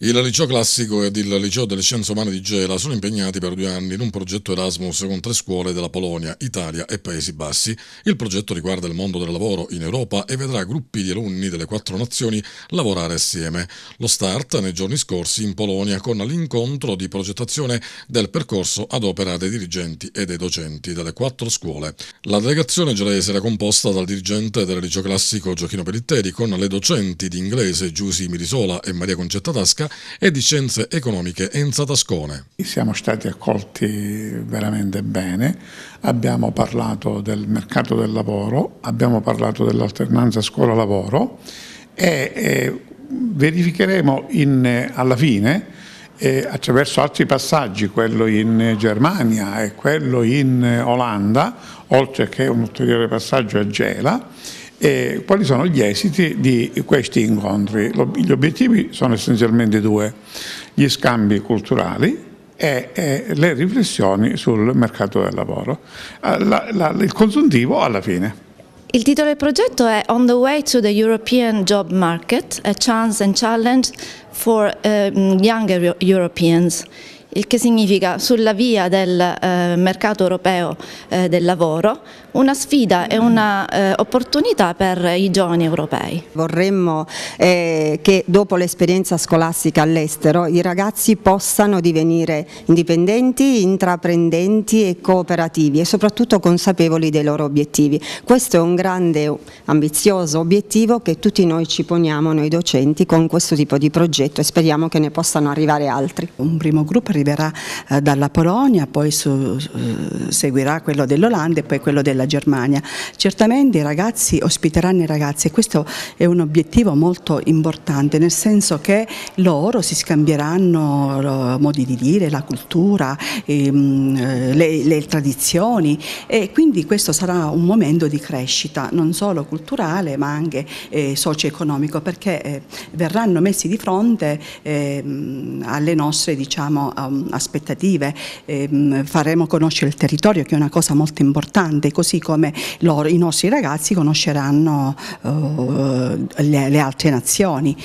Il liceo classico ed il liceo delle scienze umane di Gela sono impegnati per due anni in un progetto Erasmus con tre scuole della Polonia, Italia e Paesi Bassi. Il progetto riguarda il mondo del lavoro in Europa e vedrà gruppi di alunni delle quattro nazioni lavorare assieme. Lo start nei giorni scorsi in Polonia con l'incontro di progettazione del percorso ad opera dei dirigenti e dei docenti delle quattro scuole. La delegazione gelese era composta dal dirigente del liceo classico Giochino Pellitteri con le docenti di inglese Giusy Mirisola e Maria Concetta Tasca Economica e di Scienze Economiche Enza Tascone. Siamo stati accolti veramente bene, abbiamo parlato del mercato del lavoro, abbiamo parlato dell'alternanza scuola-lavoro e verificheremo in, alla fine eh, attraverso altri passaggi, quello in Germania e quello in Olanda, oltre che un ulteriore passaggio a Gela, e quali sono gli esiti di questi incontri? Gli obiettivi sono essenzialmente due, gli scambi culturali e, e le riflessioni sul mercato del lavoro. Eh, la, la, il consuntivo alla fine. Il titolo del progetto è On the Way to the European Job Market, a Chance and Challenge for uh, Younger Europeans il che significa sulla via del eh, mercato europeo eh, del lavoro una sfida e un'opportunità eh, per i giovani europei. Vorremmo eh, che dopo l'esperienza scolastica all'estero i ragazzi possano divenire indipendenti, intraprendenti e cooperativi e soprattutto consapevoli dei loro obiettivi. Questo è un grande ambizioso obiettivo che tutti noi ci poniamo, noi docenti, con questo tipo di progetto e speriamo che ne possano arrivare altri. Un primo gruppo arriva arriverà eh, dalla Polonia, poi su, su, seguirà quello dell'Olanda e poi quello della Germania. Certamente i ragazzi ospiteranno i ragazzi e questo è un obiettivo molto importante, nel senso che loro si scambieranno modi di dire, la cultura, ehm, eh, le, le tradizioni e quindi questo sarà un momento di crescita, non solo culturale ma anche eh, socio-economico perché eh, verranno messi di fronte eh, alle nostre diciamo, um, aspettative, ehm, faremo conoscere il territorio che è una cosa molto importante, così come loro, i nostri ragazzi conosceranno eh, le altre nazioni.